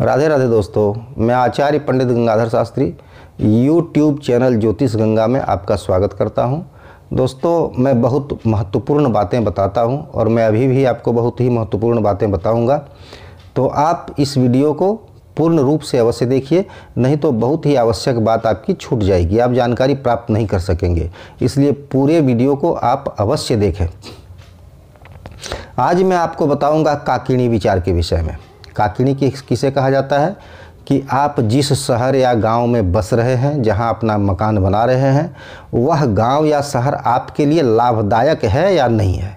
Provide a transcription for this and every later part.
राधे राधे दोस्तों मैं Acharya Pandit Gangadhar Shastri YouTube channel Jyotish Ganga में आपका स्वागत करता हूं दोस्तों मैं बहुत महत्वपूर्ण बातें बताता हूं और मैं अभी भी आपको बहुत ही महत्वपूर्ण बातें बताऊंगा तो आप इस वीडियो को पूर्ण रूप से अवश्य देखिए नहीं तो बहुत ही आवश्यक बात आपकी छूट जाएगी आप जानकारी प्राप्त नहीं कर सकेंगे इसलिए पूरे वीडियो को आप अवश्य देखें आज मैं आपको बताऊंगा काकिणी विचार के विषय में काकिनी की किसे कहा जाता है कि आप जिस शहर या गांव में बस रहे हैं जहां अपना मकान बना रहे हैं वह गांव या शहर आपके लिए लाभदायक है या नहीं है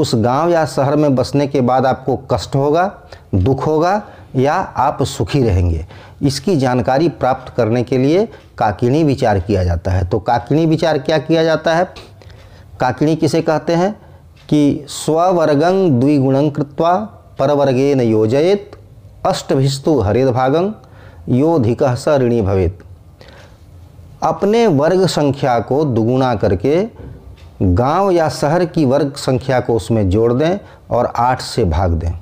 उस गांव या शहर में बसने के बाद आपको कष्ट होगा दुख होगा या आप सुखी रहेंगे इसकी जानकारी प्राप्त करने के लिए काकिनी विचार किया जाता है तो काकिनी विचार क्या किया जाता है काकिनी किसे कहते हैं कि स्ववर्गं द्विगुणं कृत्वा परवर्गेन योजयेत अष्टभिस्तु हरिद्भागं योधिक स ऋणी भवेत अपने वर्ग संख्या को दुगुना करके गांव या शहर की वर्ग संख्या को उसमें जोड़ दें और आठ से भाग दें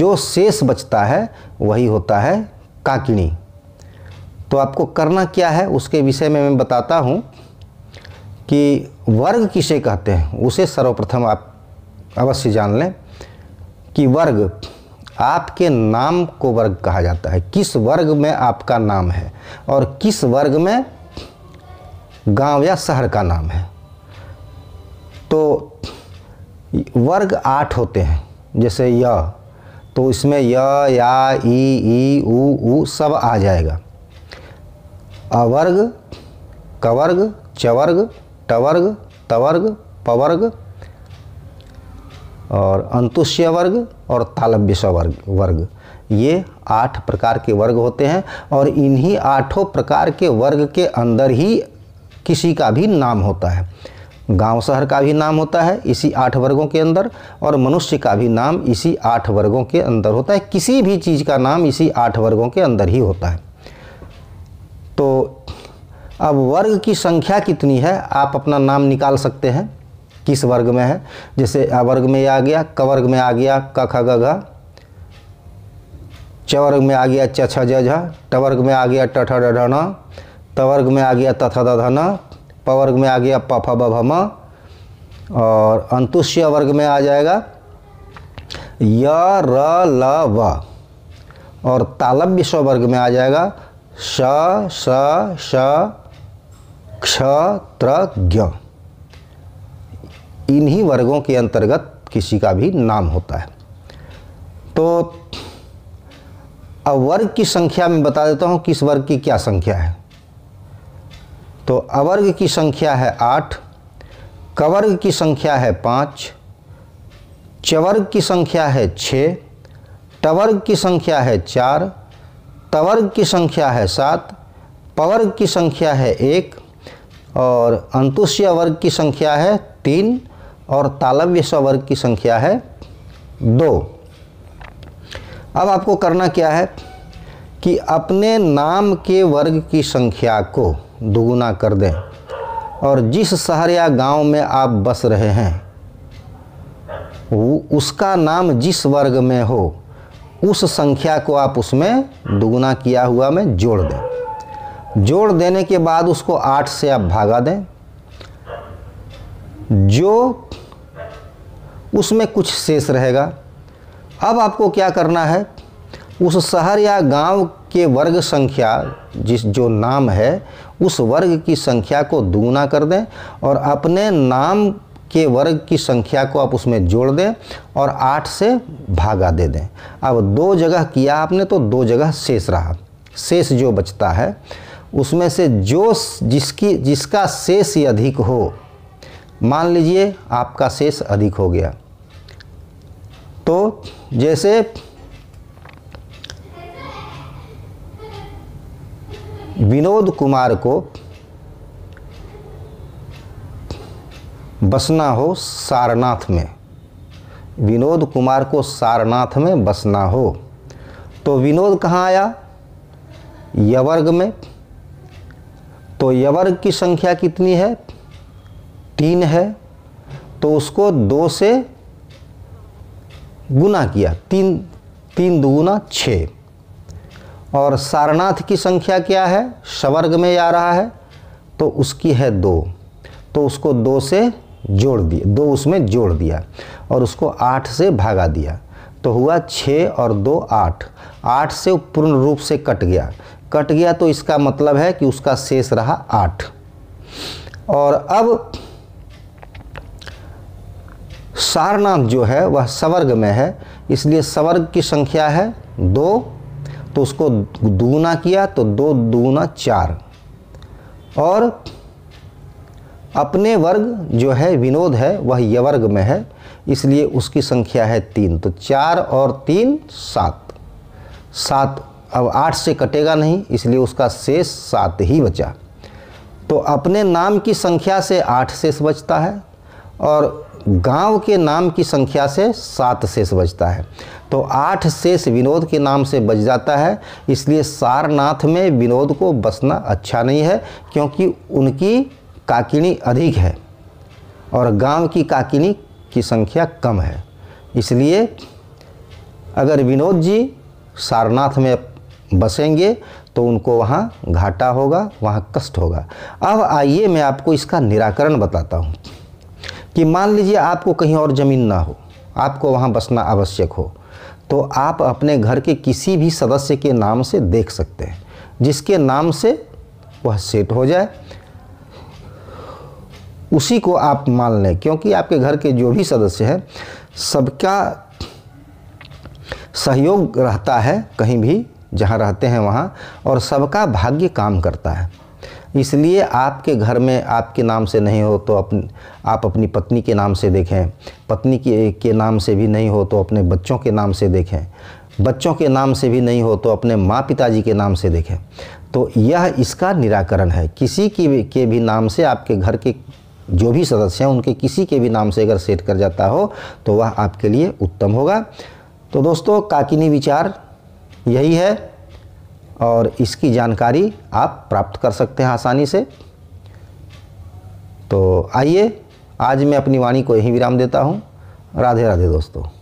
जो शेष बचता है वही होता है काकिणी तो आपको करना क्या है उसके विषय में मैं बताता हूँ कि वर्ग किसे कहते हैं उसे सर्वप्रथम आप अवश्य जान लें कि वर्ग आपके नाम को वर्ग कहा जाता है किस वर्ग में आपका नाम है और किस वर्ग में गांव या शहर का नाम है तो वर्ग आठ होते हैं जैसे य तो इसमें य या ई ई उ, ऊ सब आ जाएगा अवर्ग कवर्ग चवर्ग टवर्ग तवर्ग पवर्ग और अंतुष्य वर्ग और तालव्यस वर्ग वर्ग ये आठ प्रकार के वर्ग होते हैं और इन्हीं आठों प्रकार के वर्ग के अंदर ही किसी का भी नाम होता है गांव शहर का भी नाम होता है इसी आठ वर्गों के अंदर और मनुष्य का भी नाम इसी आठ वर्गों के अंदर होता है किसी भी चीज़ का नाम इसी आठ वर्गों के अंदर ही होता है तो अब वर्ग की संख्या कितनी है आप अपना नाम निकाल सकते हैं किस वर्ग में है जैसे अवर्ग में आ गया क वर्ग में आ गया क ख ग घ चवर्ग में आ गया च छ ज झ टवर्ग में आ गया ट ठ ढ न तवर्ग में आ गया तथ ध न पवर्ग में आ गया प फ ब भ म और अंतुष्य वर्ग में आ जाएगा य र ल व और तालब्य स्व वर्ग में आ जाएगा श स श क्ष त्र ज्ञ इन्हीं वर्गों के अंतर्गत किसी का भी नाम होता है तो अब वर्ग की संख्या में बता देता हूँ किस वर्ग की क्या संख्या है तो अवर्ग की संख्या है आठ कवर्ग की संख्या है पाँच चवर्ग की संख्या है छः टवर्ग की संख्या है चार तवर्ग की संख्या है सात पवर्ग की संख्या है एक और अंतुष्य वर्ग की संख्या है तीन और तालव्य स्वर्ग की संख्या है दो अब आपको करना क्या है कि अपने नाम के वर्ग की संख्या को दुगुना कर दें और जिस शहर या गांव में आप बस रहे हैं उसका नाम जिस वर्ग में हो उस संख्या को आप उसमें दुगुना किया हुआ में जोड़ दें जोड़ देने के बाद उसको आठ से आप भागा दें जो उसमें कुछ शेष रहेगा अब आपको क्या करना है उस शहर या गांव के वर्ग संख्या जिस जो नाम है उस वर्ग की संख्या को दुगुना कर दें और अपने नाम के वर्ग की संख्या को आप उसमें जोड़ दें और आठ से भागा दे दें अब दो जगह किया आपने तो दो जगह शेष रहा शेष जो बचता है उसमें से जो जिसकी जिसका शेष अधिक हो मान लीजिए आपका शेष अधिक हो गया तो जैसे विनोद कुमार को बसना हो सारनाथ में विनोद कुमार को सारनाथ में बसना हो तो विनोद कहाँ आया यवर्ग में तो यवर्ग की संख्या कितनी है तीन है तो उसको दो से गुना किया तीन तीन दुगुना छः और सारनाथ की संख्या क्या है सवर्ग में आ रहा है तो उसकी है दो तो उसको दो से जोड़ दिया दो उसमें जोड़ दिया और उसको आठ से भागा दिया तो हुआ छः और दो आठ आठ से पूर्ण रूप से कट गया कट गया तो इसका मतलब है कि उसका शेष रहा आठ और अब सारनाथ जो है वह सवर्ग में है इसलिए सवर्ग की संख्या है दो तो उसको दूना किया तो दो दूना चार और अपने वर्ग जो है विनोद है वह यवर्ग में है इसलिए उसकी संख्या है तीन तो चार और तीन सात सात अब आठ से कटेगा नहीं इसलिए उसका शेष सात ही बचा तो अपने नाम की संख्या से आठ शेष बचता है और गांव के नाम की संख्या से सात शेष बजता है तो आठ शेष विनोद के नाम से बज जाता है इसलिए सारनाथ में विनोद को बसना अच्छा नहीं है क्योंकि उनकी काकिनी अधिक है और गांव की काकिनी की संख्या कम है इसलिए अगर विनोद जी सारनाथ में बसेंगे तो उनको वहाँ घाटा होगा वहाँ कष्ट होगा अब आइए मैं आपको इसका निराकरण बताता हूँ कि मान लीजिए आपको कहीं और ज़मीन ना हो आपको वहाँ बसना आवश्यक हो तो आप अपने घर के किसी भी सदस्य के नाम से देख सकते हैं जिसके नाम से वह सेट हो जाए उसी को आप मान लें क्योंकि आपके घर के जो भी सदस्य हैं सबका सहयोग रहता है कहीं भी जहाँ रहते हैं वहाँ और सबका भाग्य काम करता है इसलिए आपके घर में आपके नाम से नहीं हो तो अपन आप अपनी पत्नी के नाम से देखें पत्नी के के नाम से भी नहीं हो तो अपने बच्चों के नाम से देखें बच्चों के नाम से भी नहीं हो तो अपने माँ पिताजी के नाम से देखें तो यह इसका निराकरण है किसी की के भी नाम से आपके घर के जो भी सदस्य हैं उनके किसी के भी नाम से अगर सेट कर जाता हो तो वह आपके लिए उत्तम होगा तो दोस्तों काकिनी विचार यही है और इसकी जानकारी आप प्राप्त कर सकते हैं आसानी से तो आइए आज मैं अपनी वाणी को यहीं विराम देता हूँ राधे राधे दोस्तों